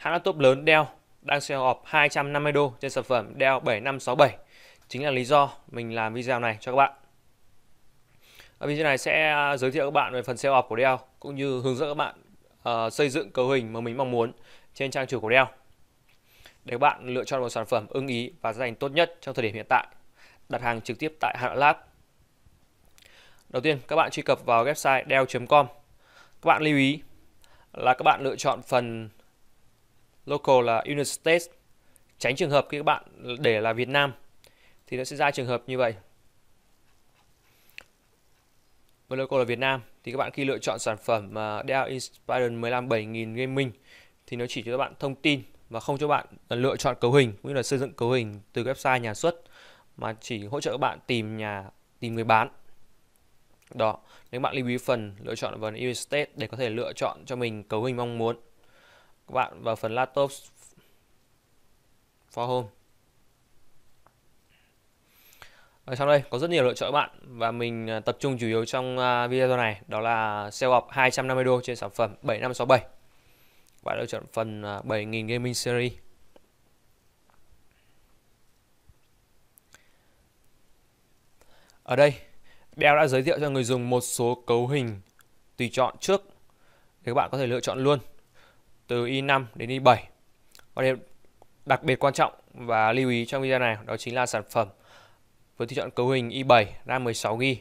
Hãng laptop lớn Dell đang sale off 250 đô trên sản phẩm Dell 7567. Chính là lý do mình làm video này cho các bạn. Ở video này sẽ à, giới thiệu các bạn về phần sale off của Dell cũng như hướng dẫn các bạn uh, xây dựng cấu hình mà mình mong muốn trên trang chủ của Dell. Để các bạn lựa chọn một sản phẩm ưng ý và giá thành tốt nhất trong thời điểm hiện tại. Đặt hàng trực tiếp tại hãng Lab. Đầu tiên, các bạn truy cập vào website dell.com. Các bạn lưu ý là các bạn lựa chọn phần local là United States tránh trường hợp khi các bạn để là Việt Nam thì nó sẽ ra trường hợp như vậy và local là Việt Nam thì các bạn khi lựa chọn sản phẩm à, Dell Inspiron 15 7000 gaming thì nó chỉ cho các bạn thông tin và không cho bạn lựa chọn cấu hình cũng như là xây dựng cấu hình từ website nhà xuất mà chỉ hỗ trợ các bạn tìm nhà tìm người bán đó nếu bạn lưu ý phần lựa chọn vào United States để có thể lựa chọn cho mình cấu hình mong muốn các bạn vào phần laptop for home ở trong đây có rất nhiều lựa chọn các bạn và mình à, tập trung chủ yếu trong à, video này đó là sell off 250 đô trên sản phẩm 7567 và lựa chọn phần 7000 à, gaming series ở đây Dell đã giới thiệu cho người dùng một số cấu hình tùy chọn trước để các bạn có thể lựa chọn luôn từ i5 đến i7. Và điều đặc biệt quan trọng và lưu ý trong video này đó chính là sản phẩm với tùy chọn cấu hình i7 RAM 16GB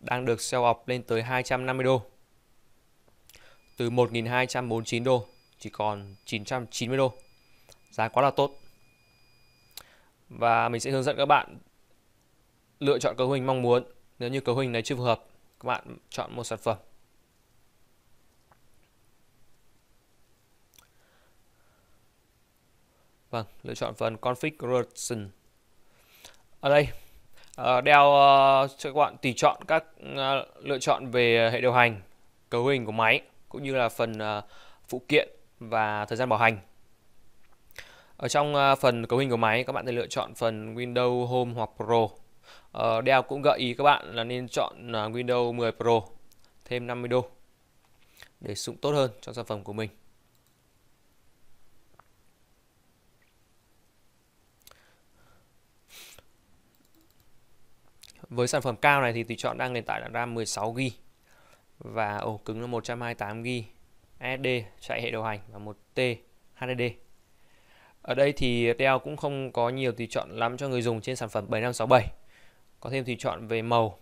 đang được sell off lên tới 250 đô. Từ 1.249 đô chỉ còn 990 đô. Giá quá là tốt. Và mình sẽ hướng dẫn các bạn lựa chọn cấu hình mong muốn. Nếu như cấu hình này chưa phù hợp, các bạn chọn một sản phẩm Vâng, lựa chọn phần configuration. Ở đây ờ, đeo ờ, cho các bạn tùy chọn các ờ, lựa chọn về hệ điều hành, cấu hình của máy cũng như là phần phụ kiện và thời gian bảo hành. Ở trong phần cấu hình của máy các bạn thể lựa chọn phần Windows Home hoặc Pro. Dell cũng gợi ý các bạn là nên chọn Windows 10 Pro thêm 50 đô để sử dụng tốt hơn cho sản phẩm của mình. với sản phẩm cao này thì tùy chọn đang nền tảng là RAM 16GB và ổ cứng là 128GB SSD chạy hệ điều hành và 1T HDD. Ở đây thì Dell cũng không có nhiều tùy chọn lắm cho người dùng trên sản phẩm 7567. Có thêm tùy chọn về màu.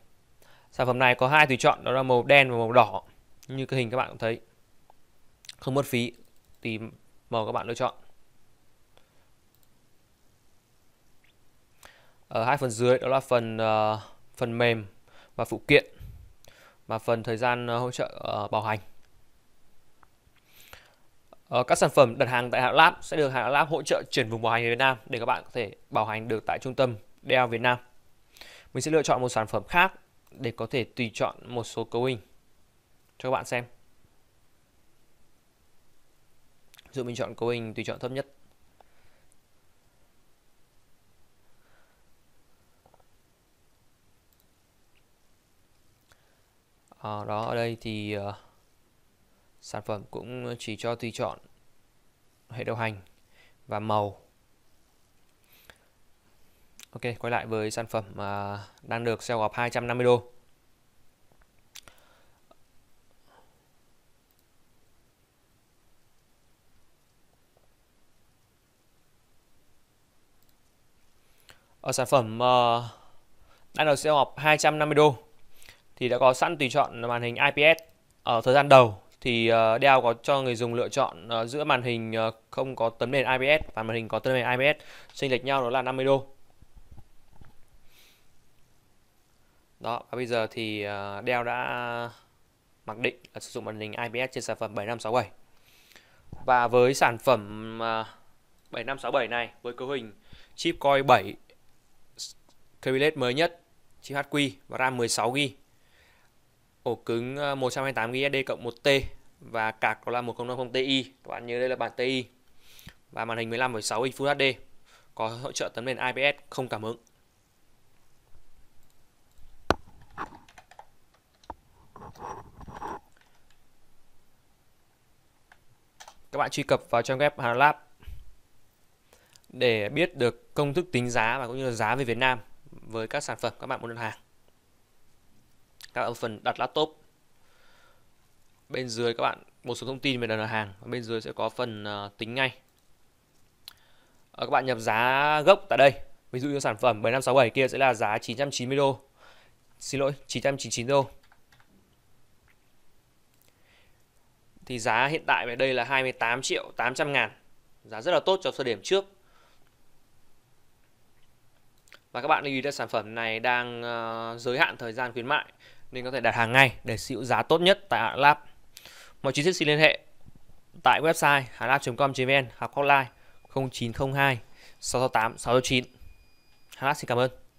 Sản phẩm này có hai tùy chọn đó là màu đen và màu đỏ như cái hình các bạn cũng thấy. Không mất phí tùy màu các bạn lựa chọn. Ở hai phần dưới đó là phần uh, phần mềm và phụ kiện và phần thời gian ờ, hỗ trợ ờ, bảo hành ờ, các sản phẩm đặt hàng tại Hạ Lab sẽ được Hạ Lab hỗ trợ chuyển vùng bảo hành về Việt Nam để các bạn có thể bảo hành được tại trung tâm Dell Việt Nam. Mình sẽ lựa chọn một sản phẩm khác để có thể tùy chọn một số cấu hình cho các bạn xem. Ví mình chọn cấu hình tùy chọn thấp nhất à, đó ở đây thì uh, sản phẩm cũng chỉ cho tùy chọn hệ điều hành và màu Ok quay lại với sản phẩm uh, đang được sale off 250 đô ở sản phẩm uh, đang được sale off 250 đô thì đã có sẵn tùy chọn màn hình IPS. Ở thời gian đầu thì ờ, Dell có cho người dùng lựa chọn ờ, giữa màn hình ờ, không có tấm nền IPS và màn hình có tấm nền IPS sinh lệch nhau đó là 50 đô. Đó, và bây giờ thì Dell đã mặc định là sử dụng màn hình IPS trên sản phẩm 7567. Và với sản phẩm 7567 này với cấu hình chip Core 7 Kaby mới nhất, chip HQ và RAM 16GB ổ cứng 128GB ờ, cộng 1T và card đó là 1050 Ti. Các bạn nhớ đây là bản Ti và màn hình 15,6 inch Full HD có hỗ trợ tấm nền IPS không cảm ứng. Các bạn truy cập vào trang web Hanalab để biết được công thức tính giá và cũng như là giá về Việt Nam với các sản phẩm các bạn muốn đặt hàng các phần đặt laptop bên dưới các bạn một số thông tin về đơn hàng và bên dưới sẽ có phần à, tính ngay ờ, các bạn nhập giá gốc tại đây ví dụ như sản phẩm 7567 kia sẽ là giá 990 đô xin lỗi 999 đô thì giá hiện tại về đây là 28 triệu 800 ngàn giá rất là tốt cho thời điểm trước và các bạn lưu ý là sản phẩm này đang à, giới hạn thời gian khuyến mại nên có thể đặt hàng ngay để sở hữu giá tốt nhất tại HÀN Lab. Mọi chi tiết xin liên hệ tại website hanap.com.vn hoặc hotline 0902 668 669. Hanap xin cảm ơn.